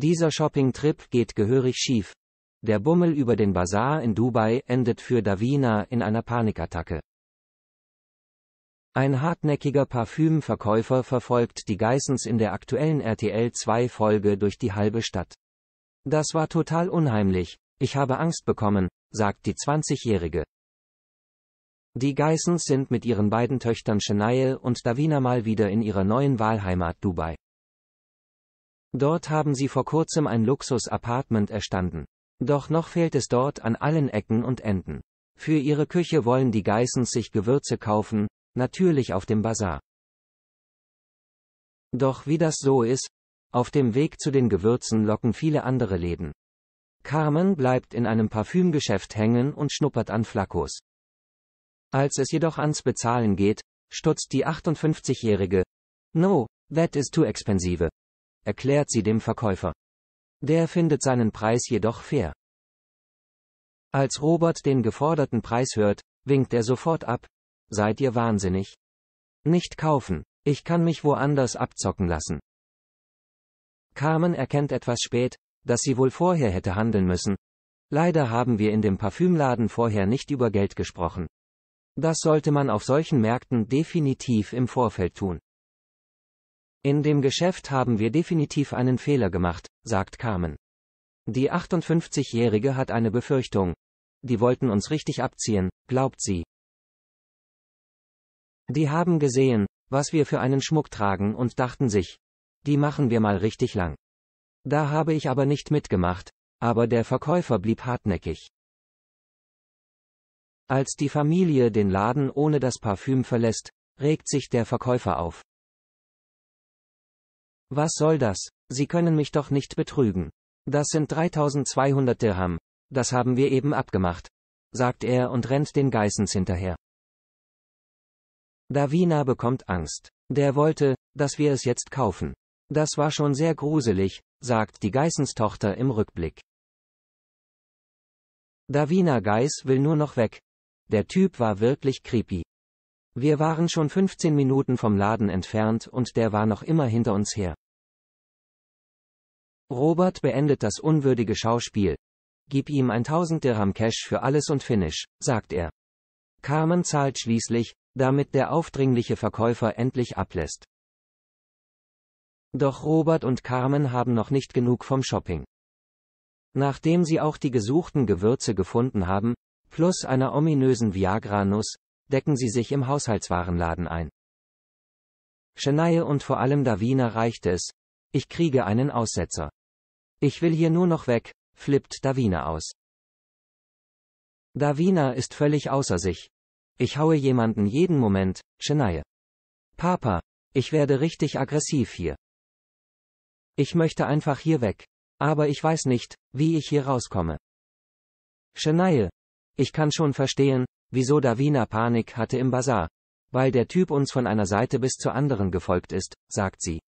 Dieser Shopping-Trip geht gehörig schief. Der Bummel über den Bazar in Dubai endet für Davina in einer Panikattacke. Ein hartnäckiger Parfümverkäufer verfolgt die Geissens in der aktuellen RTL 2 Folge durch die halbe Stadt. Das war total unheimlich, ich habe Angst bekommen, sagt die 20-Jährige. Die Geissens sind mit ihren beiden Töchtern Shanaye und Davina mal wieder in ihrer neuen Wahlheimat Dubai. Dort haben sie vor kurzem ein Luxus-Apartment erstanden. Doch noch fehlt es dort an allen Ecken und Enden. Für ihre Küche wollen die Geissens sich Gewürze kaufen, natürlich auf dem Bazar. Doch wie das so ist, auf dem Weg zu den Gewürzen locken viele andere Läden. Carmen bleibt in einem Parfümgeschäft hängen und schnuppert an Flakos. Als es jedoch ans Bezahlen geht, stutzt die 58-Jährige. No, that is too expensive erklärt sie dem Verkäufer. Der findet seinen Preis jedoch fair. Als Robert den geforderten Preis hört, winkt er sofort ab. Seid ihr wahnsinnig? Nicht kaufen, ich kann mich woanders abzocken lassen. Carmen erkennt etwas spät, dass sie wohl vorher hätte handeln müssen. Leider haben wir in dem Parfümladen vorher nicht über Geld gesprochen. Das sollte man auf solchen Märkten definitiv im Vorfeld tun. In dem Geschäft haben wir definitiv einen Fehler gemacht, sagt Carmen. Die 58-Jährige hat eine Befürchtung. Die wollten uns richtig abziehen, glaubt sie. Die haben gesehen, was wir für einen Schmuck tragen und dachten sich, die machen wir mal richtig lang. Da habe ich aber nicht mitgemacht, aber der Verkäufer blieb hartnäckig. Als die Familie den Laden ohne das Parfüm verlässt, regt sich der Verkäufer auf. Was soll das? Sie können mich doch nicht betrügen. Das sind 3200 Dirham. Das haben wir eben abgemacht. Sagt er und rennt den Geißens hinterher. Davina bekommt Angst. Der wollte, dass wir es jetzt kaufen. Das war schon sehr gruselig, sagt die Geißenstochter im Rückblick. Davina Geiß will nur noch weg. Der Typ war wirklich creepy. Wir waren schon 15 Minuten vom Laden entfernt und der war noch immer hinter uns her. Robert beendet das unwürdige Schauspiel. Gib ihm 1000 Dirham Cash für alles und Finish, sagt er. Carmen zahlt schließlich, damit der aufdringliche Verkäufer endlich ablässt. Doch Robert und Carmen haben noch nicht genug vom Shopping. Nachdem sie auch die gesuchten Gewürze gefunden haben, plus einer ominösen Viagra-Nuss, decken sie sich im Haushaltswarenladen ein. Schenaye und vor allem Davina reicht es. Ich kriege einen Aussetzer. Ich will hier nur noch weg, flippt Davina aus. Davina ist völlig außer sich. Ich haue jemanden jeden Moment, Schenaye. Papa, ich werde richtig aggressiv hier. Ich möchte einfach hier weg. Aber ich weiß nicht, wie ich hier rauskomme. Schenaye. Ich kann schon verstehen, Wieso Davina Panik hatte im Bazar? Weil der Typ uns von einer Seite bis zur anderen gefolgt ist, sagt sie.